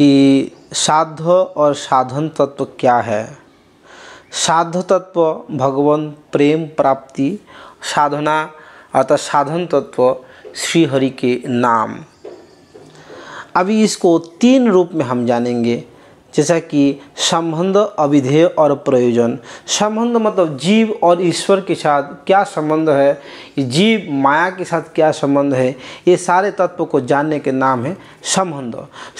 कि साध और साधन तत्व क्या है साध तत्व भगवान प्रेम प्राप्ति साधना अर्थात साधन तत्व श्री हरि के नाम अभी इसको तीन रूप में हम जानेंगे जैसा कि संबंध अविधेय और प्रयोजन संबंध मतलब जीव और ईश्वर के साथ क्या संबंध है जीव माया के साथ क्या संबंध है ये सारे तत्व को जानने के नाम है संबंध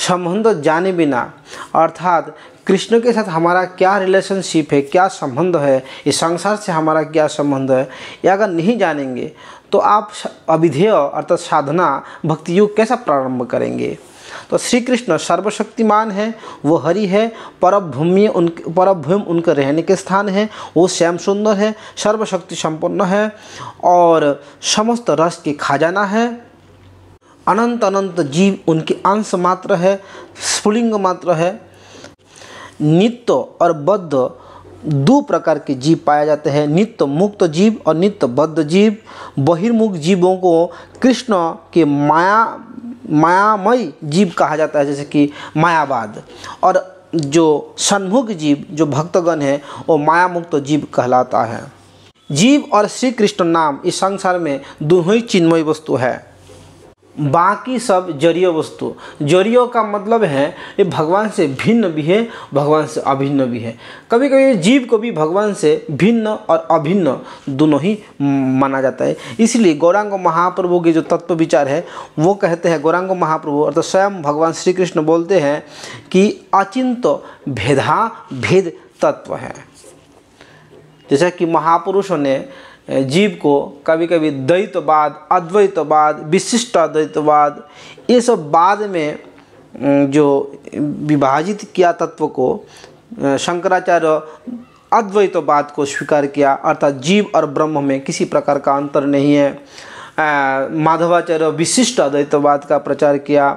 संबंध जाने बिना अर्थात कृष्ण के साथ हमारा क्या रिलेशनशिप है क्या संबंध है ये संसार से हमारा क्या संबंध है या अगर नहीं जानेंगे तो आप अविधेय अर्थात साधना भक्ति योग कैसा प्रारंभ करेंगे तो श्री कृष्ण सर्वशक्तिमान है वो हरि है परभूमि उन परभूम उनके रहने के स्थान है वो श्याम सुंदर है सर्वशक्ति संपन्न है और समस्त रस के खजाना है अनंत अनंत जीव उनके अंश मात्र है स्फुलिंग मात्र है नित्य और बद्ध दो प्रकार के जीव पाए जाते हैं नित्य मुक्त जीव और नित्य बद्ध जीव बहिर्मुख जीवों को कृष्ण के माया मायामय जीव कहा जाता है जैसे कि मायावाद और जो सन्मुख जीव जो भक्तगण है वो माया मुक्त जीव कहलाता है जीव और श्री कृष्ण नाम इस संसार में दोनों ही चिन्मय वस्तु है बाकी सब जरिय वस्तु जरियो का मतलब है ये भगवान से भिन्न भी है भगवान से अभिन्न भी है कभी कभी जीव को भी भगवान से भिन्न और अभिन्न दोनों ही माना जाता है इसलिए गौरांग महाप्रभु के जो तत्व विचार है वो कहते हैं गौरांग महाप्रभु अर्थात स्वयं भगवान श्री कृष्ण बोलते हैं कि अचिंत भेदा भेद तत्व है जैसा कि महापुरुषों ने जीव को कभी कभी द्वैतवाद अद्वैतवाद विशिष्ट अद्वैतवाद ये सब बाद में जो विभाजित किया तत्व को शंकराचार्य अद्वैतवाद को स्वीकार किया अर्थात जीव और ब्रह्म में किसी प्रकार का अंतर नहीं है माधवाचार्य विशिष्ट अद्वैतवाद का प्रचार किया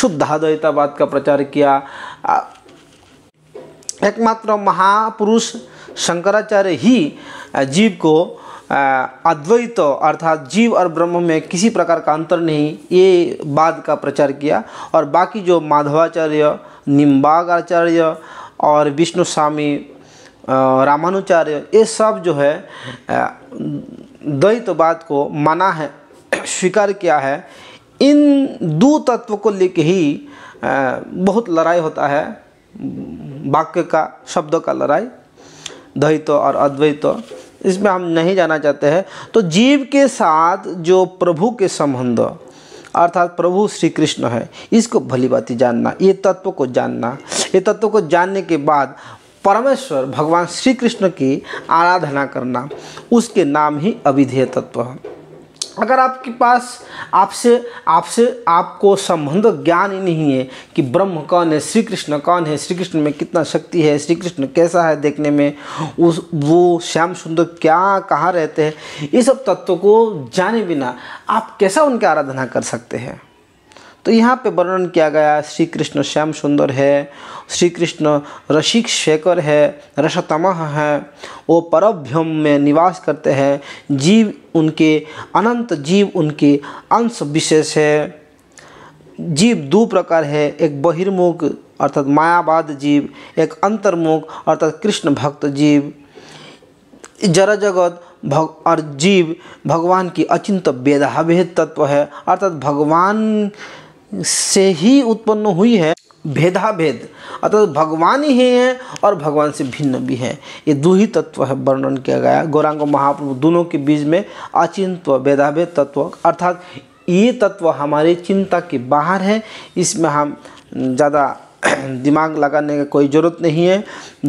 शुद्धाद्वैतवाद का प्रचार किया एकमात्र महापुरुष शंकराचार्य ही जीव को अद्वैत तो, अर्थात जीव और ब्रह्म में किसी प्रकार का अंतर नहीं ये बाद का प्रचार किया और बाकी जो माधवाचार्य निम्बाग आचार्य और विष्णु स्वामी रामानुचार्य ये सब जो है द्वैतवाद तो को माना है स्वीकार किया है इन दो तत्व को लेके ही बहुत लड़ाई होता है वाक्य का शब्दों का लड़ाई द्वैत और अद्वैत इसमें हम नहीं जाना चाहते हैं तो जीव के साथ जो प्रभु के संबंध अर्थात प्रभु श्री कृष्ण है इसको भली बाती जानना ये तत्व को जानना ये तत्व को जानने के बाद परमेश्वर भगवान श्री कृष्ण की आराधना करना उसके नाम ही अविधेय तत्व है अगर आपके पास आपसे आपसे आपको संबंध ज्ञान ही नहीं है कि ब्रह्म कौन है श्री कृष्ण कौन है श्री कृष्ण में कितना शक्ति है श्री कृष्ण कैसा है देखने में उस वो श्याम सुंदर क्या कहाँ रहते हैं ये सब तत्वों को जाने बिना आप कैसा उनकी आराधना कर सकते हैं तो यहाँ पे वर्णन किया गया श्री कृष्ण श्याम सुंदर है श्री कृष्ण रसिक शेखर है रसतमह है वो परभ्यम में निवास करते हैं जीव उनके अनंत जीव उनके अंश विशेष है जीव दो प्रकार है एक बहिर्मुख अर्थात मायावाद जीव एक अंतर्मुख अर्थात कृष्ण भक्त जीव जरा जगत भग और जीव भगवान की अचिंत वेदाभेद तत्व है अर्थात भगवान से ही उत्पन्न हुई है भेदा भेद अर्थात भगवान ही है और भगवान से भिन्न भी है ये दो ही तत्व है वर्णन किया गया गौरांग महाप्रभु दोनों के बीच में अचिंत्व भेदाभेद तत्व अर्थात ये तत्व हमारे चिंता के बाहर है इसमें हम ज़्यादा दिमाग लगाने की कोई ज़रूरत नहीं है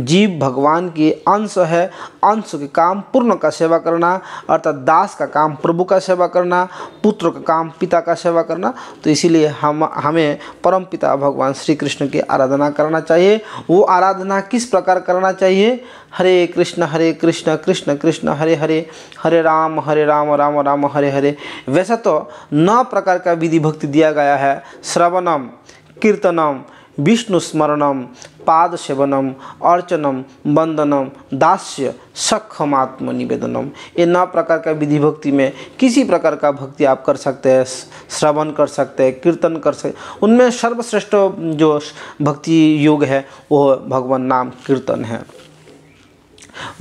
जीव भगवान के अंश है अंश के काम पूर्ण का सेवा करना अर्थात दास का काम प्रभु का सेवा करना पुत्र का काम पिता का सेवा करना तो इसीलिए हम हमें परम पिता भगवान श्री कृष्ण की आराधना करना चाहिए वो आराधना किस प्रकार करना चाहिए हरे कृष्ण हरे कृष्ण कृष्ण कृष्ण हरे हरे हरे राम हरे राम राम राम हरे हरे वैसा तो नौ प्रकार का विधि भक्ति दिया गया है श्रवणम कीर्तनम पाद सेवनम अर्चनम वंदनम दास्य सक्षम आत्मनिवेदनम ये नौ प्रकार का विधि भक्ति में किसी प्रकार का भक्ति आप कर सकते हैं श्रवण कर सकते हैं कीर्तन कर सकते उनमें सर्वश्रेष्ठ जो भक्ति योग है वह भगवान नाम कीर्तन है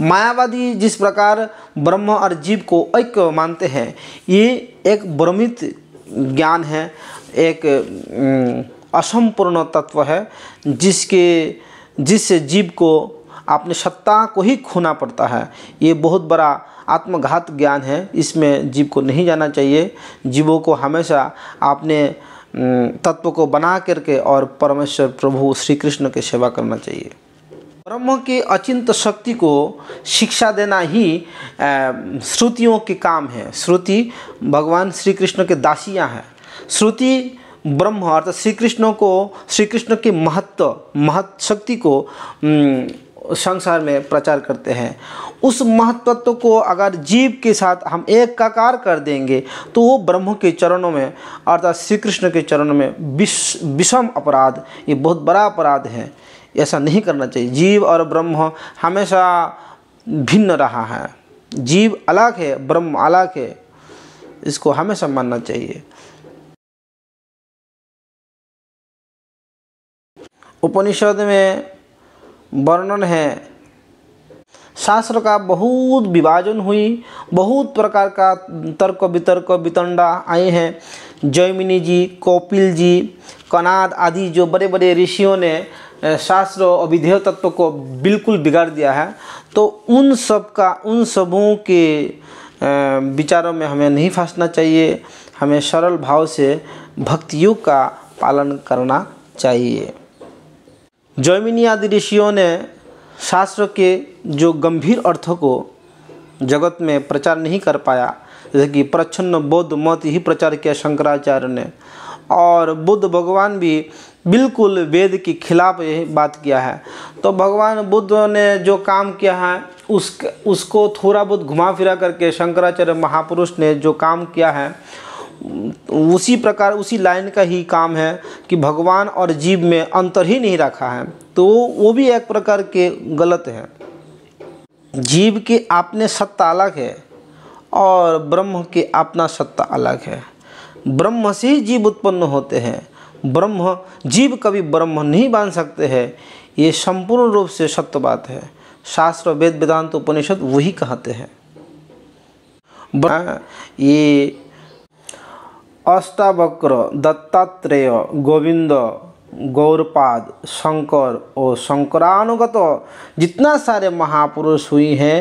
मायावादी जिस प्रकार ब्रह्म और जीव को ऐक्य मानते हैं ये एक भ्रमित ज्ञान है एक असंपूर्ण तत्व है जिसके जिससे जीव को अपने सत्ता को ही खोना पड़ता है ये बहुत बड़ा आत्मघात ज्ञान है इसमें जीव को नहीं जाना चाहिए जीवों को हमेशा अपने तत्व को बना करके और परमेश्वर प्रभु श्री कृष्ण की सेवा करना चाहिए ब्रह्म के अचिंत शक्ति को शिक्षा देना ही श्रुतियों के काम है श्रुति भगवान श्री कृष्ण के दासियां हैं श्रुति ब्रह्म अर्थात श्री कृष्ण को श्री कृष्ण के महत्व महत् शक्ति को संसार में प्रचार करते हैं उस महत्वत्व को अगर जीव के साथ हम एक काकार कर देंगे तो वो ब्रह्म के चरणों में अर्थात श्री कृष्ण के चरणों में विष विषम अपराध ये बहुत बड़ा अपराध है ऐसा नहीं करना चाहिए जीव और ब्रह्म हमेशा भिन्न रहा है जीव अलग है ब्रह्म अलग है इसको हमेशा मानना चाहिए उपनिषद में वर्णन है शास्त्र का बहुत विभाजन हुई बहुत प्रकार का तर्क वितर्क वितंडा आए हैं जयमिनी जी कौपिल जी कनाद आदि जो बड़े बड़े ऋषियों ने शास्त्र और विधेय तत्व को बिल्कुल बिगाड़ दिया है तो उन सब का उन सबों के विचारों में हमें नहीं फंसना चाहिए हमें सरल भाव से भक्तियों का पालन करना चाहिए जैमिनी आदि ऋषियों ने शास्त्र के जो गंभीर अर्थों को जगत में प्रचार नहीं कर पाया जैसे कि प्रच्छन्न बौद्ध मत ही प्रचार किया शंकराचार्य ने और बुद्ध भगवान भी बिल्कुल वेद के खिलाफ यही बात किया है तो भगवान बुद्ध ने जो काम किया है उस उसको थोड़ा बहुत घुमा फिरा करके शंकराचार्य महापुरुष ने जो काम किया है उसी प्रकार उसी लाइन का ही काम है कि भगवान और जीव में अंतर ही नहीं रखा है तो वो भी एक प्रकार के गलत है जीव के अपने सत्ता अलग है और ब्रह्म के अपना सत्ता अलग है ब्रह्म से ही जीव उत्पन्न होते हैं ब्रह्म जीव कभी ब्रह्म नहीं बांध सकते हैं ये संपूर्ण रूप से सत्य बात है शास्त्र वेद वेदांत उपनिषद वही कहते हैं ये अष्टावक्र दत्तात्रेय गोविंद गौरपाद शंकर और शंकरानुगत जितना सारे महापुरुष हुई हैं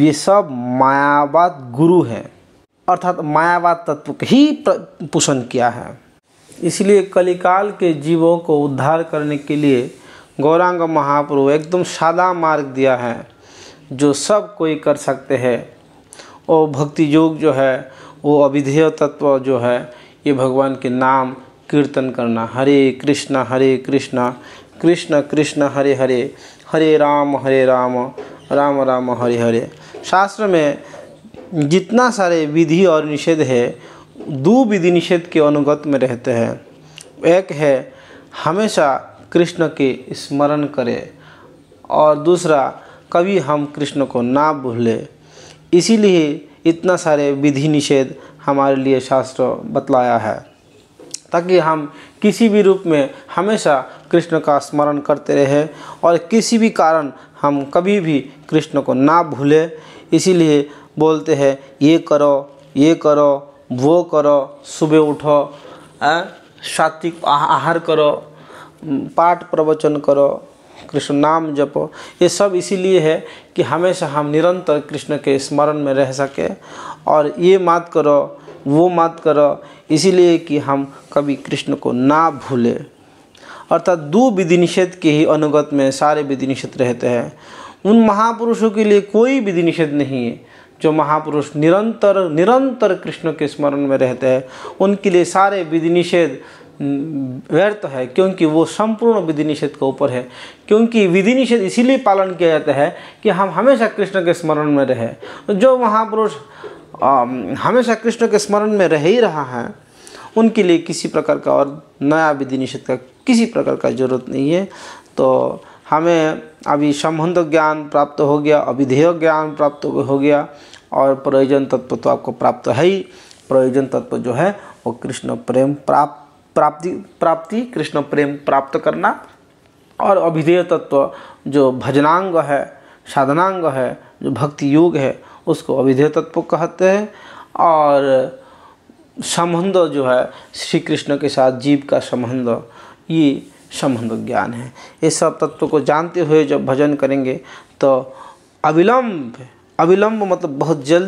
ये सब मायावाद गुरु हैं अर्थात मायावाद तत्व ही पोषण किया है इसलिए कलिकाल के जीवों को उद्धार करने के लिए गौरांग महापुरु एकदम सादा मार्ग दिया है जो सब कोई कर सकते हैं और भक्ति योग जो है वो अविधेय तत्व जो है ये भगवान के नाम कीर्तन करना हरे कृष्णा हरे कृष्णा कृष्ण कृष्ण हरे हरे हरे राम हरे राम राम राम हरे हरे शास्त्र में जितना सारे विधि और निषेध है दो विधि निषेध के अनुगत में रहते हैं एक है हमेशा कृष्ण के स्मरण करें और दूसरा कभी हम कृष्ण को ना भूलें इसीलिए इतना सारे विधि निषेध हमारे लिए शास्त्र बतलाया है ताकि हम किसी भी रूप में हमेशा कृष्ण का स्मरण करते रहे और किसी भी कारण हम कभी भी कृष्ण को ना भूलें इसीलिए बोलते हैं ये करो ये करो वो करो सुबह उठो सात्विक आहार करो पाठ प्रवचन करो कृष्ण नाम जप ये सब इसीलिए है कि हमेशा हम निरंतर कृष्ण के स्मरण में रह सके और ये मत करो वो मत करो इसीलिए कि हम कभी कृष्ण को ना भूले अर्थात दो विधि निषेध के ही अनुगत में सारे विधि निषेध रहते हैं उन महापुरुषों के लिए कोई विधि निषेध नहीं है जो महापुरुष निरंतर निरंतर कृष्ण के स्मरण में रहते हैं उनके लिए सारे विधि निषेध व्यर्थ है क्योंकि वो संपूर्ण विधि निषेध के ऊपर है क्योंकि विधि निषेध इसीलिए पालन किया जाता है कि हम हमेशा कृष्ण के स्मरण में रहें जो महापुरुष हमेशा कृष्ण के स्मरण में रह ही रहा है उनके लिए किसी प्रकार का और नया विधि निषेध का किसी प्रकार का जरूरत नहीं है तो हमें अभी संबंध ज्ञान प्राप्त हो गया अभिधेय ज्ञान प्राप्त हो गया और प्रयोजन तत्व तो आपको प्राप्त है ही प्रयोजन तत्व जो है वो कृष्ण प्रेम प्राप्त प्राप्ति प्राप्ति कृष्ण प्रेम प्राप्त करना और अभिधेय तत्व जो भजनांग है साधनांग है जो भक्ति योग है उसको अभिधेय तत्व कहते हैं और संबंध जो है श्री कृष्ण के साथ जीव का संबंध ये संबंध ज्ञान है ये सब तत्व को जानते हुए जब भजन करेंगे तो अविलंब अविलंब मतलब बहुत जल्द